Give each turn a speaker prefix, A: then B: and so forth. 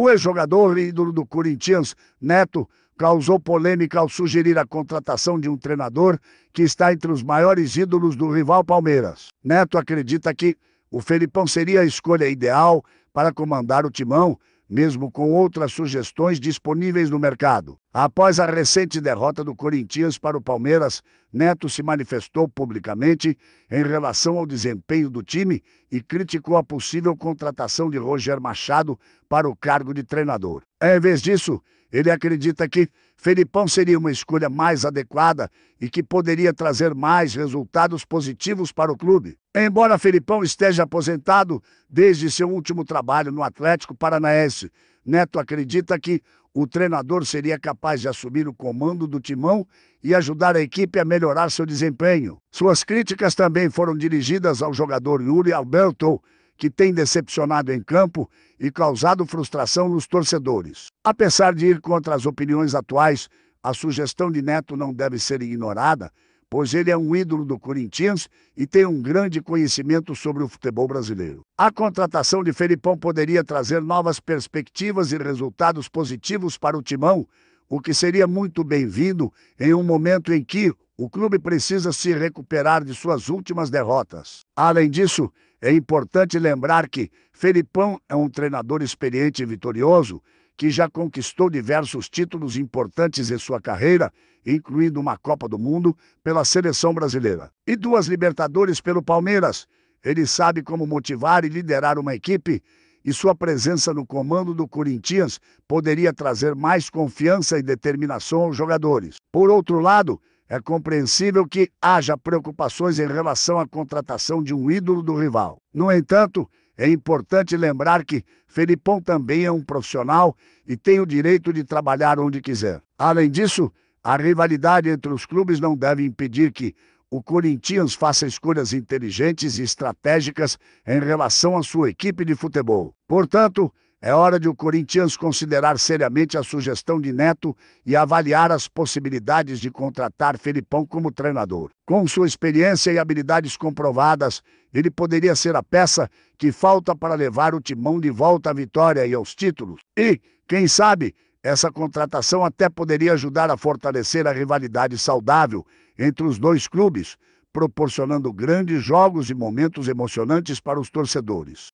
A: O ex-jogador ídolo do Corinthians, Neto, causou polêmica ao sugerir a contratação de um treinador que está entre os maiores ídolos do rival Palmeiras. Neto acredita que o Felipão seria a escolha ideal para comandar o timão, mesmo com outras sugestões disponíveis no mercado. Após a recente derrota do Corinthians para o Palmeiras, Neto se manifestou publicamente em relação ao desempenho do time e criticou a possível contratação de Roger Machado para o cargo de treinador. Em vez disso, ele acredita que Felipão seria uma escolha mais adequada e que poderia trazer mais resultados positivos para o clube. Embora Felipão esteja aposentado desde seu último trabalho no Atlético Paranaense, Neto acredita que o treinador seria capaz de assumir o comando do timão e ajudar a equipe a melhorar seu desempenho. Suas críticas também foram dirigidas ao jogador Yuri Alberto, que tem decepcionado em campo e causado frustração nos torcedores. Apesar de ir contra as opiniões atuais, a sugestão de Neto não deve ser ignorada, pois ele é um ídolo do Corinthians e tem um grande conhecimento sobre o futebol brasileiro. A contratação de Felipão poderia trazer novas perspectivas e resultados positivos para o timão, o que seria muito bem-vindo em um momento em que o clube precisa se recuperar de suas últimas derrotas. Além disso, é importante lembrar que Felipão é um treinador experiente e vitorioso que já conquistou diversos títulos importantes em sua carreira, incluindo uma Copa do Mundo pela seleção brasileira e duas Libertadores pelo Palmeiras. Ele sabe como motivar e liderar uma equipe e sua presença no comando do Corinthians poderia trazer mais confiança e determinação aos jogadores. Por outro lado, é compreensível que haja preocupações em relação à contratação de um ídolo do rival. No entanto, é importante lembrar que Felipão também é um profissional e tem o direito de trabalhar onde quiser. Além disso, a rivalidade entre os clubes não deve impedir que o Corinthians faça escolhas inteligentes e estratégicas em relação à sua equipe de futebol. Portanto, é hora de o Corinthians considerar seriamente a sugestão de Neto e avaliar as possibilidades de contratar Felipão como treinador. Com sua experiência e habilidades comprovadas, ele poderia ser a peça que falta para levar o timão de volta à vitória e aos títulos. E, quem sabe, essa contratação até poderia ajudar a fortalecer a rivalidade saudável entre os dois clubes, proporcionando grandes jogos e momentos emocionantes para os torcedores.